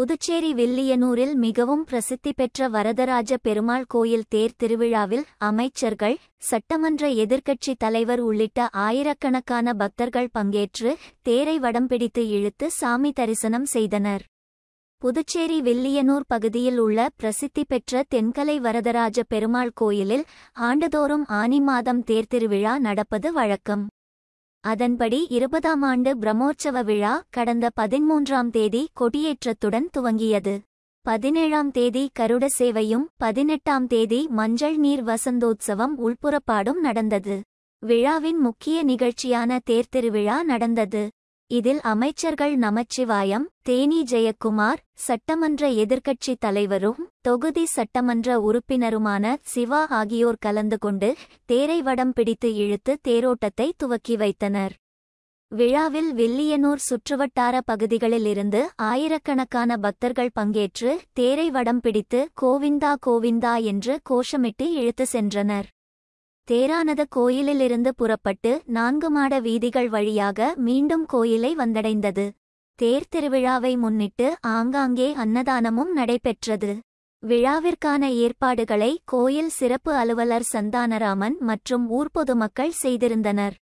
புதுச்சேரி வில்லியனூரில் மிகவும் பிரசித்தி பெற்ற வரதராஜ பெருமாள் கோயில் தேர் திருவிழாவில் அமைச்சர்கள் சட்டமன்ற எதிர்க்கட்சி தலைவர் உள்ளிட்ட ஆயிரக்கணக்கான பக்தர்கள் பங்கேற்று தேரை வடம் பிடித்து இழுத்து சாமி தரிசனம் செய்தனர் புதுச்சேரி வில்லியனூர் பகுதியில் உள்ள பிரசித்தி பெற்ற தென்கலை வரதராஜ பெருமாள் கோயிலில் ஆண்டுதோறும் ஆனி மாதம் தேர்திருவிழா நடப்பது வழக்கம் அதன்படி இருபதாம் ஆண்டு பிரம்மோற்சவ விழா கடந்த பதிமூன்றாம் தேதி கொடியேற்றத்துடன் துவங்கியது பதினேழாம் தேதி கருட சேவையும் பதினெட்டாம் தேதி மஞ்சள் நீர் வசந்தோத்சவம் உள்புறப்பாடும் நடந்தது விழாவின் முக்கிய நிகழ்ச்சியான தேர்திருவிழா நடந்தது இதில் அமைச்சர்கள் நமச்சிவாயம் தேனி ஜெயக்குமார் சட்டமன்ற எதிர்க்கட்சி தலைவரும் தொகுதி சட்டமன்ற உறுப்பினருமான சிவா ஆகியோர் கலந்து கொண்டு தேரை வடம் பிடித்து இழுத்து தேரோட்டத்தை துவக்கி வைத்தனர் விழாவில் வில்லியனூர் சுற்றுவட்டார பகுதிகளிலிருந்து ஆயிரக்கணக்கான பக்தர்கள் பங்கேற்று தேரை வடம் பிடித்து கோவிந்தா கோவிந்தா என்று கோஷமிட்டு இழுத்து சென்றனர் தேரானத கோயிலிலிருந்து புறப்பட்டு நான்கு மாட வீதிகள் வழியாக மீண்டும் கோயிலை வந்தடைந்தது தேர் திருவிழாவை முன்னிட்டு ஆங்காங்கே அன்னதானமும் நடைபெற்றது விழாவிற்கான ஏற்பாடுகளை கோயில் சிறப்பு அலுவலர் சந்தானராமன் மற்றும் ஊர் பொதுமக்கள் செய்திருந்தனர்